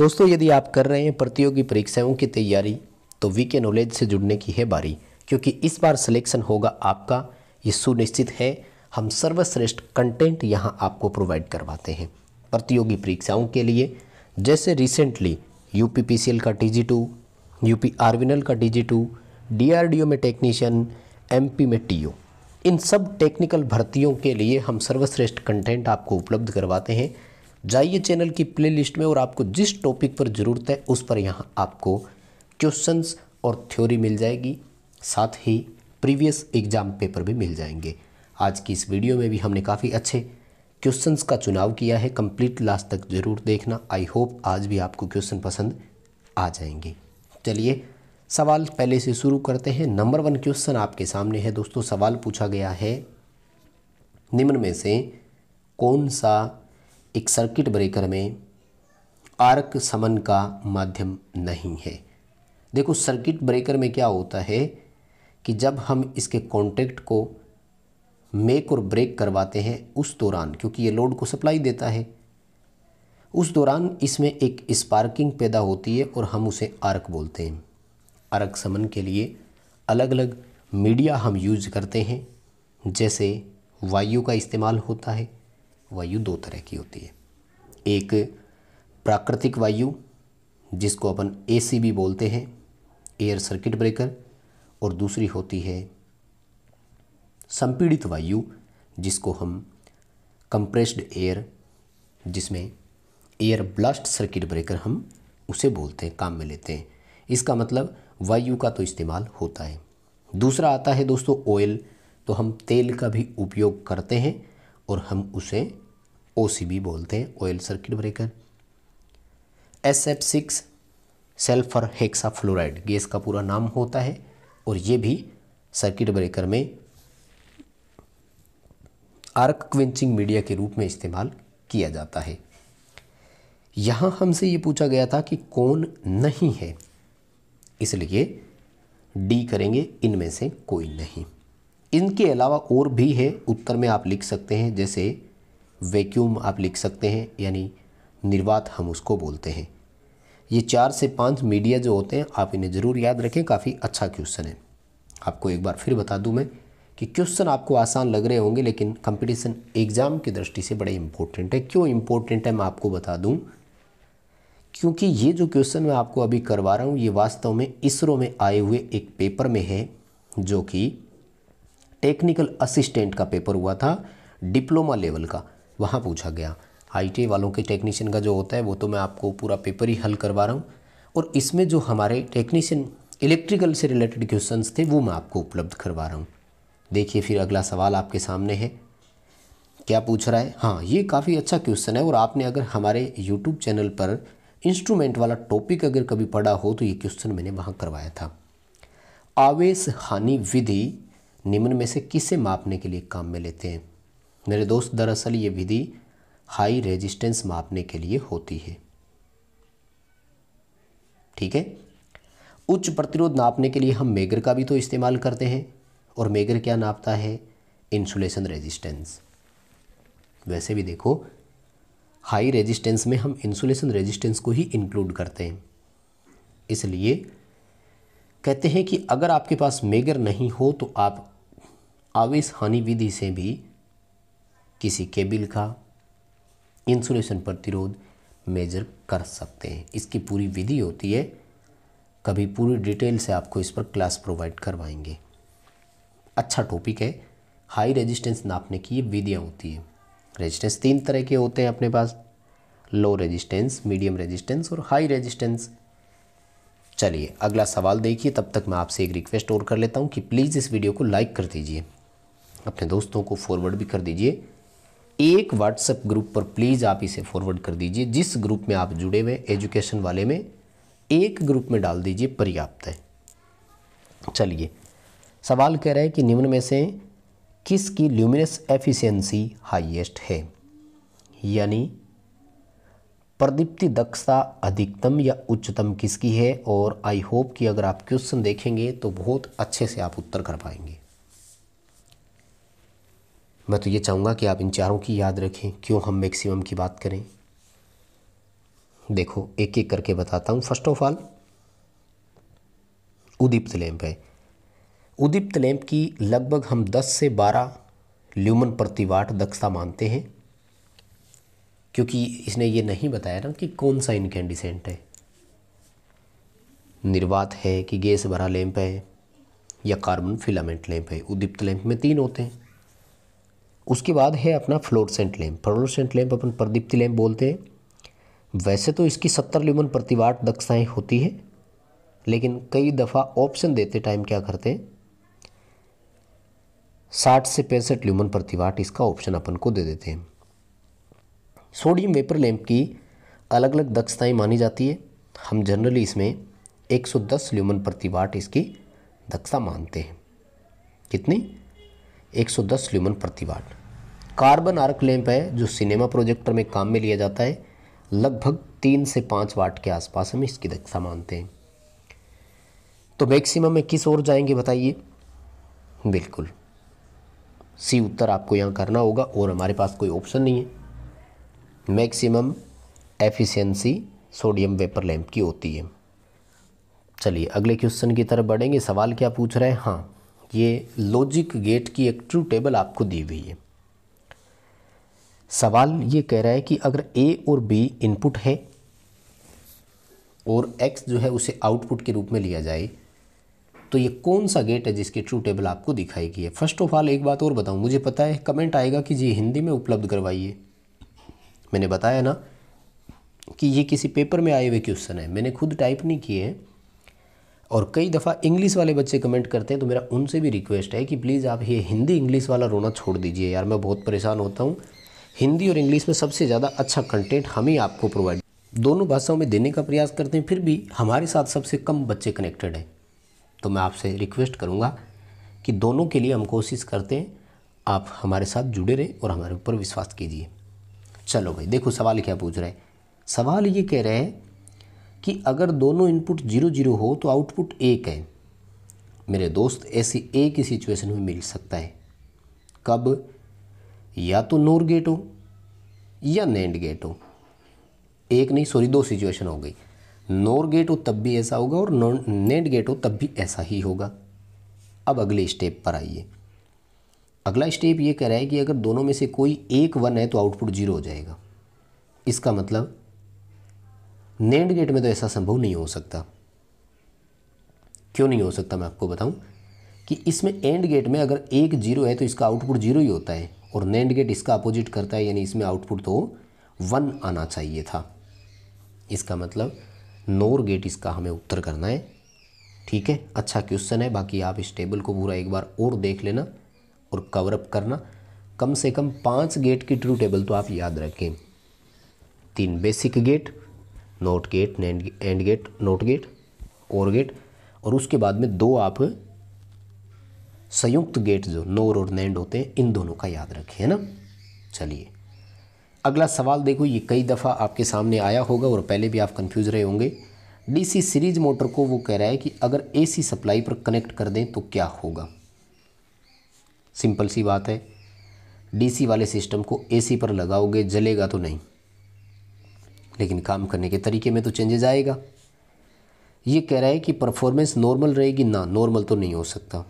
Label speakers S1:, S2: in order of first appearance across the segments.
S1: दोस्तों यदि आप कर रहे हैं प्रतियोगी परीक्षाओं की तैयारी तो वी के नॉलेज से जुड़ने की है बारी क्योंकि इस बार सिलेक्शन होगा आपका ये सुनिश्चित है हम सर्वश्रेष्ठ कंटेंट यहाँ आपको प्रोवाइड करवाते हैं प्रतियोगी परीक्षाओं के लिए जैसे रिसेंटली यू का टी जी टू यू का टी जी टू डीआरडीओ में टेक्नीशियन एमपी में टीओ इन सब टेक्निकल भर्तियों के लिए हम सर्वश्रेष्ठ कंटेंट आपको उपलब्ध करवाते हैं जाइए चैनल की प्लेलिस्ट में और आपको जिस टॉपिक पर ज़रूरत है उस पर यहाँ आपको क्वेश्चंस और थ्योरी मिल जाएगी साथ ही प्रीवियस एग्ज़ाम पेपर भी मिल जाएंगे आज की इस वीडियो में भी हमने काफ़ी अच्छे क्वेश्चंस का चुनाव किया है कंप्लीट लास्ट तक ज़रूर देखना आई होप आज भी आपको क्वेश्चन पसंद आ जाएंगे चलिए सवाल पहले से शुरू करते हैं नंबर वन क्वेश्चन आपके सामने है दोस्तों सवाल पूछा गया है निम्न में से कौन सा एक सर्किट ब्रेकर में आर्क समन का माध्यम नहीं है देखो सर्किट ब्रेकर में क्या होता है कि जब हम इसके कॉन्टैक्ट को मेक और ब्रेक करवाते हैं उस दौरान क्योंकि ये लोड को सप्लाई देता है उस दौरान इसमें एक स्पार्किंग पैदा होती है और हम उसे आर्क बोलते हैं आर्क समन के लिए अलग अलग मीडिया हम यूज करते हैं जैसे वायु का इस्तेमाल होता है वायु दो तरह की होती है एक प्राकृतिक वायु जिसको अपन ए भी बोलते हैं एयर सर्किट ब्रेकर और दूसरी होती है संपीड़ित वायु जिसको हम कंप्रेस्ड एयर जिसमें एयर ब्लास्ट सर्किट ब्रेकर हम उसे बोलते हैं काम में लेते हैं इसका मतलब वायु का तो इस्तेमाल होता है दूसरा आता है दोस्तों ऑयल तो हम तेल का भी उपयोग करते हैं और हम उसे ओ बोलते हैं oil circuit breaker S F six sulphur hexafluoride gas का पूरा नाम होता है और ये भी सर्किट ब्रेकर में आर्क क्विंचिंग मीडिया के रूप में इस्तेमाल किया जाता है यहाँ हमसे ये पूछा गया था कि कौन नहीं है इसलिए डी करेंगे इनमें से कोई नहीं इनके अलावा और भी है उत्तर में आप लिख सकते हैं जैसे वैक्यूम आप लिख सकते हैं यानी निर्वात हम उसको बोलते हैं ये चार से पांच मीडिया जो होते हैं आप इन्हें ज़रूर याद रखें काफ़ी अच्छा क्वेश्चन है आपको एक बार फिर बता दूं मैं कि क्वेश्चन आपको आसान लग रहे होंगे लेकिन कंपटीशन एग्ज़ाम की दृष्टि से बड़े इंपॉर्टेंट है क्यों इम्पोर्टेंट है मैं आपको बता दूँ क्योंकि ये जो क्वेश्चन मैं आपको अभी करवा रहा हूँ ये वास्तव में इसरो में आए हुए एक पेपर में है जो कि टेक्निकल असिस्टेंट का पेपर हुआ था डिप्लोमा लेवल का वहाँ पूछा गया आई वालों के टेक्नीशियन का जो होता है वो तो मैं आपको पूरा पेपर ही हल करवा रहा हूँ और इसमें जो हमारे टेक्नीशियन इलेक्ट्रिकल से रिलेटेड क्वेश्चंस थे वो मैं आपको उपलब्ध करवा रहा हूँ देखिए फिर अगला सवाल आपके सामने है क्या पूछ रहा है हाँ ये काफ़ी अच्छा क्वेश्चन है और आपने अगर हमारे यूट्यूब चैनल पर इंस्ट्रूमेंट वाला टॉपिक अगर कभी पढ़ा हो तो ये क्वेश्चन मैंने वहाँ करवाया था आवेश हानि विधि निम्न में से किसे मापने के लिए काम में लेते हैं मेरे दोस्त दरअसल ये विधि हाई रेजिस्टेंस मापने के लिए होती है ठीक है उच्च प्रतिरोध नापने के लिए हम मेगर का भी तो इस्तेमाल करते हैं और मेगर क्या नापता है इंसुलेशन रेजिस्टेंस वैसे भी देखो हाई रेजिस्टेंस में हम इंसुलेशन रेजिस्टेंस को ही इंक्लूड करते हैं इसलिए कहते हैं कि अगर आपके पास मेगर नहीं हो तो आप आवेश हानि विधि से भी किसी केबिल का इंसुलेशन प्रतिरोध मेजर कर सकते हैं इसकी पूरी विधि होती है कभी पूरी डिटेल से आपको इस पर क्लास प्रोवाइड करवाएंगे अच्छा टॉपिक है हाई रेजिस्टेंस नापने की ये विधियाँ होती है रेजिस्टेंस तीन तरह के होते हैं अपने पास लो रेजिस्टेंस मीडियम रेजिस्टेंस और हाई रेजिस्टेंस चलिए अगला सवाल देखिए तब तक मैं आपसे एक रिक्वेस्ट और कर लेता हूँ कि प्लीज़ इस वीडियो को लाइक कर दीजिए अपने दोस्तों को फॉरवर्ड भी कर दीजिए एक व्हाट्सएप ग्रुप पर प्लीज़ आप इसे फॉरवर्ड कर दीजिए जिस ग्रुप में आप जुड़े हुए एजुकेशन वाले में एक ग्रुप में डाल दीजिए पर्याप्त है चलिए सवाल कह रहा है कि निम्न में से किसकी ल्यूमिनस एफिशिएंसी हाईएस्ट है यानी प्रदीप्ति दक्षता अधिकतम या उच्चतम किसकी है और आई होप कि अगर आप क्वेश्चन देखेंगे तो बहुत अच्छे से आप उत्तर कर पाएंगे मैं तो ये चाहूँगा कि आप इन चारों की याद रखें क्यों हम मैक्सिमम की बात करें देखो एक एक करके बताता हूँ फर्स्ट ऑफ ऑल उदीप्त लैम्प है उदीप्त लैम्प की लगभग हम 10 से 12 ल्यूमन प्रति वाट दक्षता मानते हैं क्योंकि इसने ये नहीं बताया ना कि कौन सा इनकेंडिसेंट है निर्वात है कि गैस भरा लैंप है या कार्बन फिलामेंट लैंप है उदीप्त लैंप में तीन होते हैं उसके बाद है अपना फ्लोरसेंट लैंप फ्लोरसेंट लैंप अपन प्रदीप्ति लैंप बोलते हैं वैसे तो इसकी सत्तर ल्यूमन प्रतिवाट दक्षताएँ होती है लेकिन कई दफ़ा ऑप्शन देते टाइम क्या करते हैं साठ से पैंसठ ल्यूमन प्रतिवाट इसका ऑप्शन अपन को दे देते हैं सोडियम वेपर लैम्प की अलग अलग दक्षताएं मानी जाती है हम जनरली इसमें 110 ल्यूमन प्रति वाट इसकी दक्षता मानते हैं कितनी 110 ल्यूमन प्रति वाट कार्बन आर्क लैम्प है जो सिनेमा प्रोजेक्टर में काम में लिया जाता है लगभग तीन से पाँच वाट के आसपास हम इसकी दक्षता मानते हैं तो मैक्सिमम में किस ओर जाएंगे बताइए बिल्कुल सी उत्तर आपको यहाँ करना होगा और हमारे पास कोई ऑप्शन नहीं है maximum efficiency sodium vapour lamp की होती है चलिए अगले क्वेश्चन की तरफ बढ़ेंगे सवाल क्या पूछ रहे हैं हाँ ये लॉजिक गेट की एक ट्रू टेबल आपको दी हुई है सवाल ये कह रहा है कि अगर ए और बी इनपुट है और एक्स जो है उसे आउटपुट के रूप में लिया जाए तो ये कौन सा गेट है जिसकी ट्रू टेबल आपको दिखाई गई है फर्स्ट ऑफ ऑल एक बात और बताऊँ मुझे पता है कमेंट आएगा कि जी हिंदी में उपलब्ध करवाइए मैंने बताया ना कि ये किसी पेपर में आए हुए क्वेश्चन है मैंने खुद टाइप नहीं किए हैं और कई दफ़ा इंग्लिश वाले बच्चे कमेंट करते हैं तो मेरा उनसे भी रिक्वेस्ट है कि प्लीज़ आप ये हिंदी इंग्लिश वाला रोना छोड़ दीजिए यार मैं बहुत परेशान होता हूँ हिंदी और इंग्लिश में सबसे ज़्यादा अच्छा कंटेंट हम ही आपको प्रोवाइड दोनों भाषाओं में देने का प्रयास करते हैं फिर भी हमारे साथ सबसे कम बच्चे कनेक्टेड हैं तो मैं आपसे रिक्वेस्ट करूँगा कि दोनों के लिए हम कोशिश करते हैं आप हमारे साथ जुड़े रहें और हमारे ऊपर विश्वास कीजिए चलो भाई देखो सवाल क्या पूछ रहे हैं सवाल ये कह रहे हैं कि अगर दोनों इनपुट जीरो जीरो हो तो आउटपुट एक है मेरे दोस्त ऐसी एक ही सिचुएशन में मिल सकता है कब या तो नोर गेट हो या नैंड गेट हो एक नहीं सॉरी दो सिचुएशन हो गई नोर गेट हो तब भी ऐसा होगा और नैंड गेट हो तब भी ऐसा ही होगा अब अगले स्टेप पर आइए अगला स्टेप ये कह रहा है कि अगर दोनों में से कोई एक वन है तो आउटपुट जीरो हो जाएगा इसका मतलब नेंड गेट में तो ऐसा संभव नहीं हो सकता क्यों नहीं हो सकता मैं आपको बताऊं कि इसमें एंड गेट में अगर एक जीरो है तो इसका आउटपुट जीरो ही होता है और नेंड गेट इसका अपोजिट करता है यानी इसमें आउटपुट तो वन आना चाहिए था इसका मतलब नोर गेट इसका हमें उत्तर करना है ठीक है अच्छा क्वेश्चन है बाकी आप इस टेबल को पूरा एक बार और देख लेना और कवरअप करना कम से कम पाँच गेट की ट्रू टेबल तो आप याद रखें तीन basic gate not gate and gate not gate or gate और उसके बाद में दो आप संयुक्त गेट जो नोर और नैंड होते हैं इन दोनों का याद रखें है ना चलिए अगला सवाल देखो ये कई दफ़ा आपके सामने आया होगा और पहले भी आप कंफ्यूज रहे होंगे डीसी सीरीज मोटर को वो कह रहा है कि अगर एसी सप्लाई पर कनेक्ट कर दें तो क्या होगा सिंपल सी बात है डीसी वाले सिस्टम को एसी पर लगाओगे जलेगा तो नहीं लेकिन काम करने के तरीके में तो चेंजेज आएगा ये कह रहा है कि परफॉर्मेंस नॉर्मल रहेगी ना नॉर्मल तो नहीं हो सकता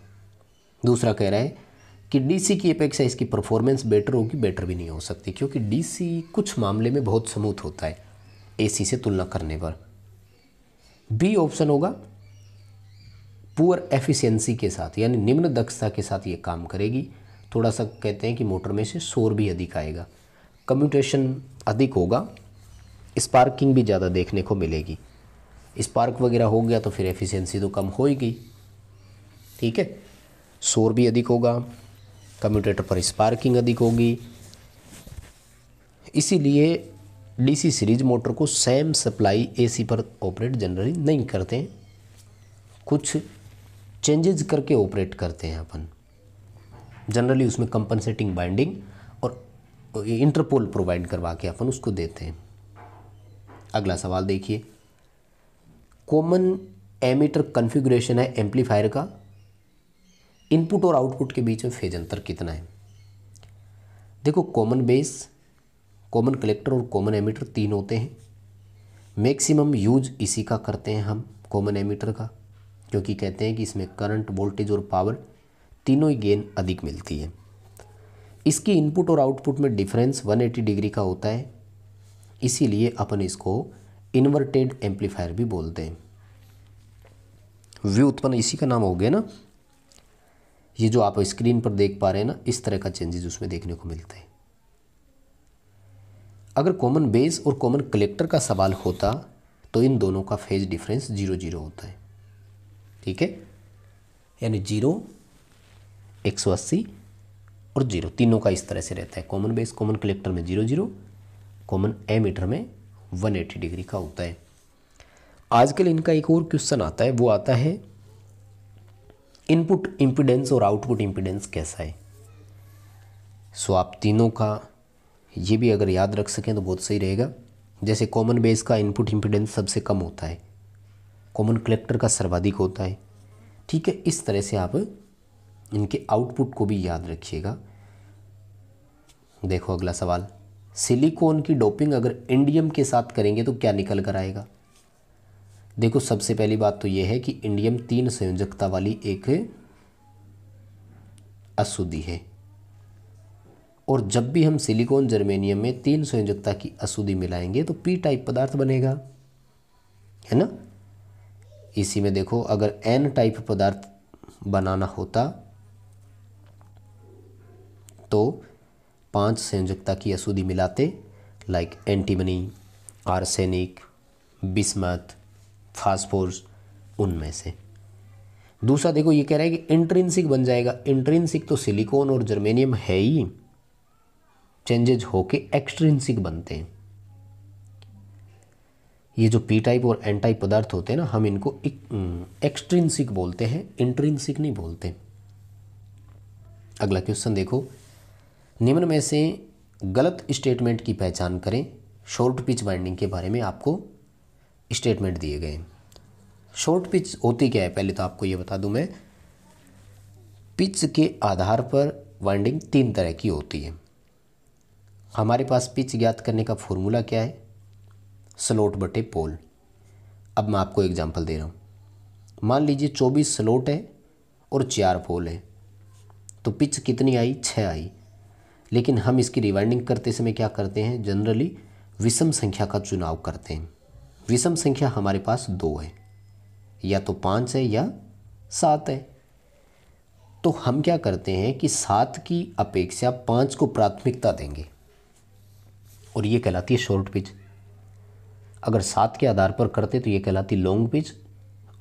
S1: दूसरा कह रहा है कि डीसी की अपेक्षा इसकी परफॉर्मेंस बेटर होगी बेटर भी नहीं हो सकती क्योंकि डीसी कुछ मामले में बहुत स्मूथ होता है एसी से तुलना करने पर बी ऑप्शन होगा पुअर एफिशिएंसी के साथ यानी निम्न दक्षता के साथ ये काम करेगी थोड़ा सा कहते हैं कि मोटर में से शोर भी अधिक आएगा कम्यूटेशन अधिक होगा स्पार्किंग भी ज़्यादा देखने को मिलेगी स्पार्क वगैरह हो गया तो फिर एफिशिएंसी तो कम होएगी ठीक है शोर भी अधिक होगा कम्यूटेटर पर स्पार्किंग अधिक होगी इसीलिए डीसी सीरीज मोटर को सेम सप्लाई एसी पर ऑपरेट जनरली नहीं करते हैं कुछ चेंजेज करके ऑपरेट करते हैं अपन जनरली उसमें कंपनसेटिंग बाइंडिंग और इंटरपोल प्रोवाइड करवा के अपन उसको देते हैं अगला सवाल देखिए कॉमन एमीटर कन्फिग्रेशन है एम्पलीफायर का इनपुट और आउटपुट के बीच में फेज अंतर कितना है देखो कॉमन बेस कॉमन कलेक्टर और कॉमन एमीटर तीन होते हैं मैक्सिमम यूज इसी का करते हैं हम कॉमन एमीटर का क्योंकि कहते हैं कि इसमें करंट वोल्टेज और पावर तीनों ही गेन अधिक मिलती है इसकी इनपुट और आउटपुट में डिफरेंस 180 डिग्री का होता है इसीलिए अपन इसको इन्वर्टेड एम्पलीफायर भी बोलते हैं व्यू उत्पन्न इसी का नाम हो गया ना ये जो आप स्क्रीन पर देख पा रहे हैं ना इस तरह का चेंजेस उसमें देखने को मिलते हैं अगर कॉमन बेस और कॉमन कलेक्टर का सवाल होता तो इन दोनों का फेज डिफरेंस जीरो जीरो होता है ठीक है यानी जीरो एक सौ अस्सी और जीरो तीनों का इस तरह से रहता है कॉमन बेस कॉमन कलेक्टर में zero zero common emitter में वन एटी डिग्री का होता है आजकल इनका एक और क्वेश्चन आता है वो आता है इनपुट इम्पिडेंस और आउटपुट इम्पिडेंस कैसा है सो आप तीनों का ये भी अगर याद रख सकें तो बहुत सही रहेगा जैसे कॉमन बेस का इनपुट इम्पिडेंस सबसे कम होता है कॉमन कलेक्टर का सर्वाधिक होता है ठीक है इस तरह से आप इनके आउटपुट को भी याद रखिएगा देखो अगला सवाल सिलिकॉन की डोपिंग अगर इंडियम के साथ करेंगे तो क्या निकल कर आएगा देखो सबसे पहली बात तो यह है कि इंडियम तीन संयोजकता वाली एक अशुद्धि है और जब भी हम सिलिकॉन जर्मेनियम में तीन संयोजकता की अशुद्धि मिलाएंगे तो पी टाइप पदार्थ बनेगा है ना इसी में देखो अगर एन टाइप पदार्थ बनाना होता तो पांच संयोजकता की अशुद्धि मिलाते like antimony arsenic bismuth phosphorus उनमें से दूसरा देखो ये कह रहा है कि इंट्रिंसिक बन जाएगा इंट्रिंसिक तो सिलिकॉन और जर्मेनियम है ही चेंजेज होके एक्सट्रिंसिक बनते हैं ये जो पी टाइप और एन टाइप पदार्थ होते हैं ना हम इनको एक्सट्रिंसिक हम्म, बोलते हैं इंट्रिंसिक नहीं बोलते अगला क्वेश्चन देखो निम्न में से गलत स्टेटमेंट की पहचान करें शॉर्ट पिच बाइंडिंग के बारे में आपको स्टेटमेंट दिए गए शॉर्ट पिच होती क्या है पहले तो आपको ये बता दूं मैं पिच के आधार पर वाइंडिंग तीन तरह की होती है हमारे पास पिच ज्ञात करने का फॉर्मूला क्या है स्लोट बटे पोल अब मैं आपको एग्जाम्पल दे रहा हूँ मान लीजिए चौबीस स्लोट है और चार पोल है तो पिच कितनी आई छः आई लेकिन हम इसकी रिवाइंडिंग करते समय क्या करते हैं जनरली विषम संख्या का चुनाव करते हैं विषम संख्या हमारे पास दो है या तो पाँच है या सात है तो हम क्या करते हैं कि सात की अपेक्षा पाँच को प्राथमिकता देंगे और ये कहलाती है शॉर्ट पिच अगर सात के आधार पर करते तो ये कहलाती लॉन्ग पिच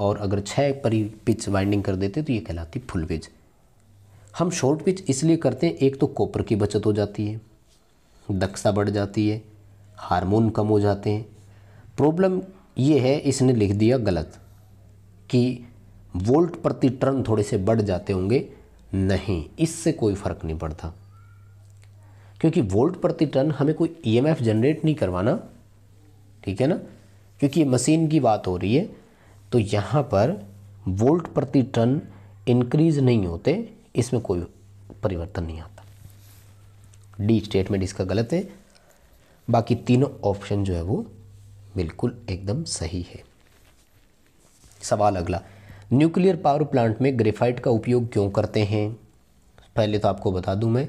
S1: और अगर छः परी पिच वाइंडिंग कर देते तो ये कहलाती फुल पिच हम शॉर्ट पिच इसलिए करते हैं एक तो कॉपर की बचत हो जाती है दक्षता बढ़ जाती है हार्मोन कम हो जाते हैं प्रॉब्लम ये है इसने लिख दिया गलत कि वोल्ट प्रति टर्न थोड़े से बढ़ जाते होंगे नहीं इससे कोई फ़र्क नहीं पड़ता क्योंकि वोल्ट प्रति टर्न हमें कोई ईएमएफ जनरेट नहीं करवाना ठीक है ना क्योंकि मशीन की बात हो रही है तो यहाँ पर वोल्ट प्रति टन इंक्रीज नहीं होते इसमें कोई परिवर्तन नहीं आता डी स्टेटमेंट इसका गलत है बाकी तीनों ऑप्शन जो है वो बिल्कुल एकदम सही है सवाल अगला न्यूक्लियर पावर प्लांट में ग्रेफाइट का उपयोग क्यों करते हैं पहले तो आपको बता दूं मैं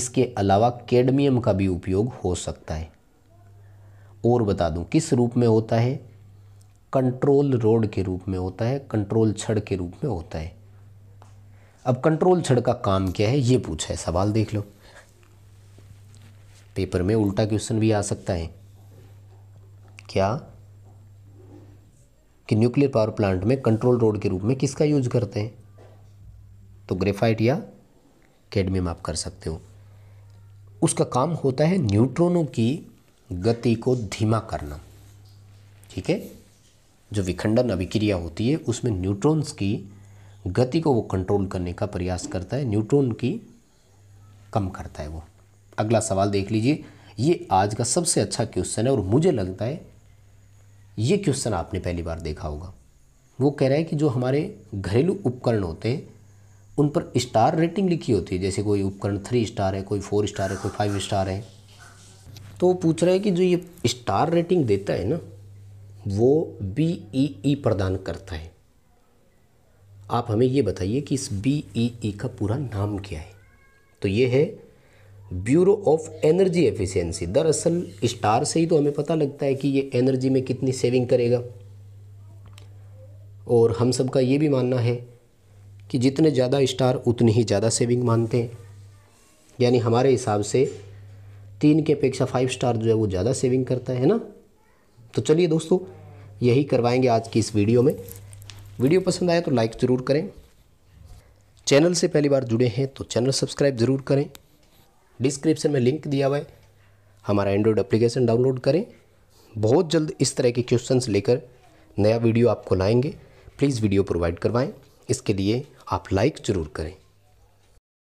S1: इसके अलावा कैडमियम का भी उपयोग हो सकता है और बता दूं किस रूप में होता है कंट्रोल रोड के रूप में होता है कंट्रोल छड़ के रूप में होता है अब कंट्रोल छड़ का काम क्या है ये पूछा है सवाल देख लो पेपर में उल्टा क्वेश्चन भी आ सकता है क्या कि न्यूक्लियर पावर प्लांट में कंट्रोल रोड के रूप में किसका यूज करते हैं तो ग्रेफाइट या कैडमियम आप कर सकते हो उसका काम होता है न्यूट्रॉनों की गति को धीमा करना ठीक है जो विखंडन अभिक्रिया होती है उसमें न्यूट्रॉन्स की गति को वो कंट्रोल करने का प्रयास करता है न्यूट्रॉन की कम करता है वो अगला सवाल देख लीजिए ये आज का सबसे अच्छा क्वेश्चन है और मुझे लगता है ये क्वेश्चन आपने पहली बार देखा होगा वो कह रहा है कि जो हमारे घरेलू उपकरण होते हैं उन पर स्टार रेटिंग लिखी होती है जैसे कोई उपकरण थ्री स्टार है कोई फोर स्टार है कोई फाइव स्टार है तो वो पूछ रहा है कि जो ये स्टार रेटिंग देता है ना वो बी ई ई प्रदान करता है आप हमें ये बताइए कि इस बी ई ई का पूरा नाम क्या है तो ये है ब्यूरो ऑफ एनर्जी एफिशिएंसी दरअसल स्टार से ही तो हमें पता लगता है कि ये एनर्जी में कितनी सेविंग करेगा और हम सब का ये भी मानना है कि जितने ज़्यादा स्टार उतनी ही ज़्यादा सेविंग मानते हैं यानी हमारे हिसाब से तीन के अपेक्षा फाइव स्टार जो है वो ज़्यादा सेविंग करता है ना तो चलिए दोस्तों यही करवाएंगे आज की इस वीडियो में वीडियो पसंद आए तो लाइक ज़रूर करें चैनल से पहली बार जुड़े हैं तो चैनल सब्सक्राइब ज़रूर करें डिस्क्रिप्शन में लिंक दिया हुआ है हमारा एंड्रॉयड एप्लीकेशन डाउनलोड करें बहुत जल्द इस तरह के क्वेश्चंस लेकर नया वीडियो आपको लाएंगे प्लीज़ वीडियो प्रोवाइड करवाएं इसके लिए आप लाइक ज़रूर करें